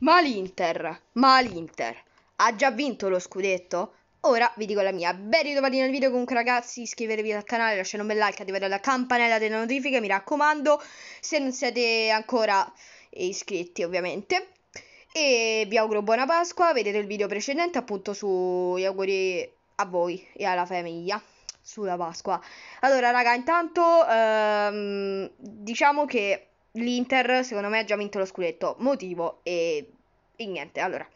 Ma l'Inter, ma l'Inter ha già vinto lo scudetto? Ora vi dico la mia, ben ritrovati nel video comunque ragazzi, iscrivetevi al canale, lasciate un bel like, attivate la campanella delle notifiche, mi raccomando, se non siete ancora iscritti ovviamente. E vi auguro buona Pasqua, vedete il video precedente appunto sugli auguri a voi e alla famiglia sulla Pasqua. Allora raga, intanto ehm, diciamo che l'Inter secondo me ha già vinto lo scudetto, motivo e, e niente, allora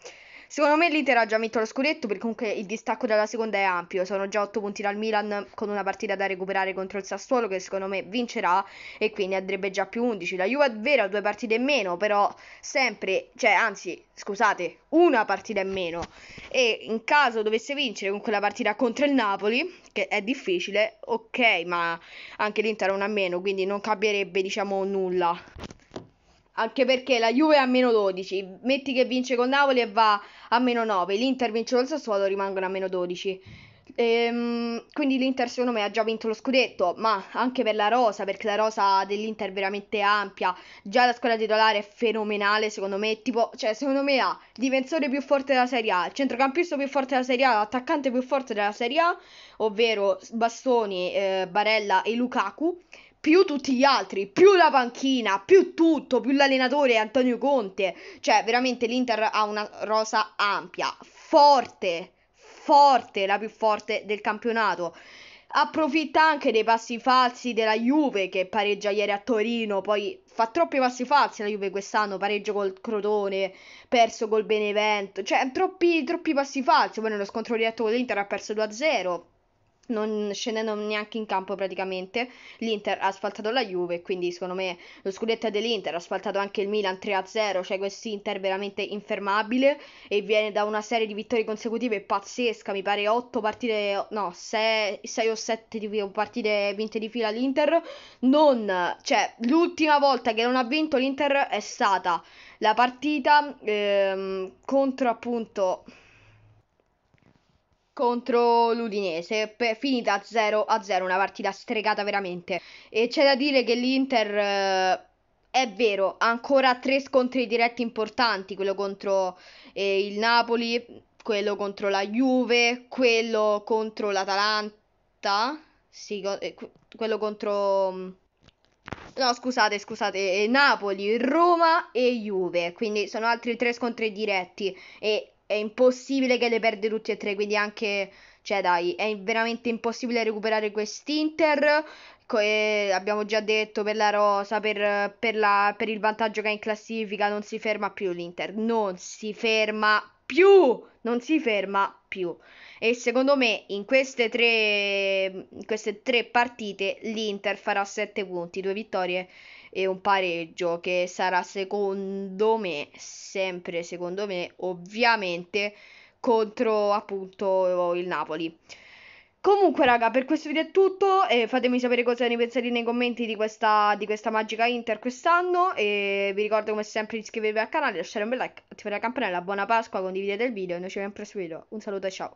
Secondo me l'Inter ha già vinto lo scudetto perché comunque il distacco dalla seconda è ampio, sono già 8 punti dal Milan con una partita da recuperare contro il Sassuolo che secondo me vincerà e quindi andrebbe già più 11. La Juve è vera, due partite in meno, però sempre, cioè anzi, scusate, una partita in meno e in caso dovesse vincere con quella partita contro il Napoli, che è difficile, ok, ma anche l'Inter è una meno, quindi non cambierebbe diciamo nulla anche perché la Juve è a meno 12, metti che vince con Napoli e va a meno 9, l'Inter vince con Sassuolo rimangono a meno 12. Ehm, quindi l'Inter secondo me ha già vinto lo scudetto, ma anche per la rosa, perché la rosa dell'Inter è veramente ampia, già la squadra titolare è fenomenale secondo me, tipo, cioè secondo me ha il difensore più forte della Serie A, il centrocampista più forte della Serie A, l'attaccante più forte della Serie A, ovvero Bastoni, eh, Barella e Lukaku, più tutti gli altri, più la panchina, più tutto, più l'allenatore Antonio Conte. Cioè, veramente l'Inter ha una rosa ampia, forte, forte, la più forte del campionato. Approfitta anche dei passi falsi della Juve che pareggia ieri a Torino, poi fa troppi passi falsi la Juve quest'anno, pareggio col Crotone, perso col Benevento, cioè troppi, troppi passi falsi, poi nello scontro diretto con l'Inter ha perso 2-0 non scendendo neanche in campo praticamente, l'Inter ha asfaltato la Juve, quindi secondo me lo scudetto è dell'Inter, ha asfaltato anche il Milan 3-0, cioè quest'Inter veramente infermabile e viene da una serie di vittorie consecutive pazzesca, mi pare 8 partite, no, 6, 6 o 7 partite vinte di fila l'Inter, non, cioè l'ultima volta che non ha vinto l'Inter è stata la partita ehm, contro appunto contro l'Udinese, finita 0 a 0, una partita stregata veramente. E c'è da dire che l'Inter eh, è vero, ha ancora tre scontri diretti importanti, quello contro eh, il Napoli, quello contro la Juve, quello contro l'Atalanta, sì, eh, quello contro mm, No, scusate, scusate, eh, Napoli, Roma e Juve, quindi sono altri tre scontri diretti e è impossibile che le perde tutte e tre, quindi anche, cioè dai, è veramente impossibile recuperare quest'Inter, e abbiamo già detto per la rosa, per, per, la, per il vantaggio che ha in classifica, non si ferma più l'Inter, non si ferma più, non si ferma più. E secondo me in queste tre, in queste tre partite l'Inter farà 7 punti, 2 vittorie e un pareggio che sarà secondo me, sempre secondo me, ovviamente contro appunto il Napoli. Comunque, raga, per questo video è tutto. Eh, fatemi sapere cosa ne pensate nei commenti di questa, di questa magica Inter quest'anno. E vi ricordo come sempre di iscrivervi al canale, lasciare un bel like, attivare la campanella. Buona Pasqua, condividete il video e noi ci vediamo al prossimo video. Un saluto e ciao.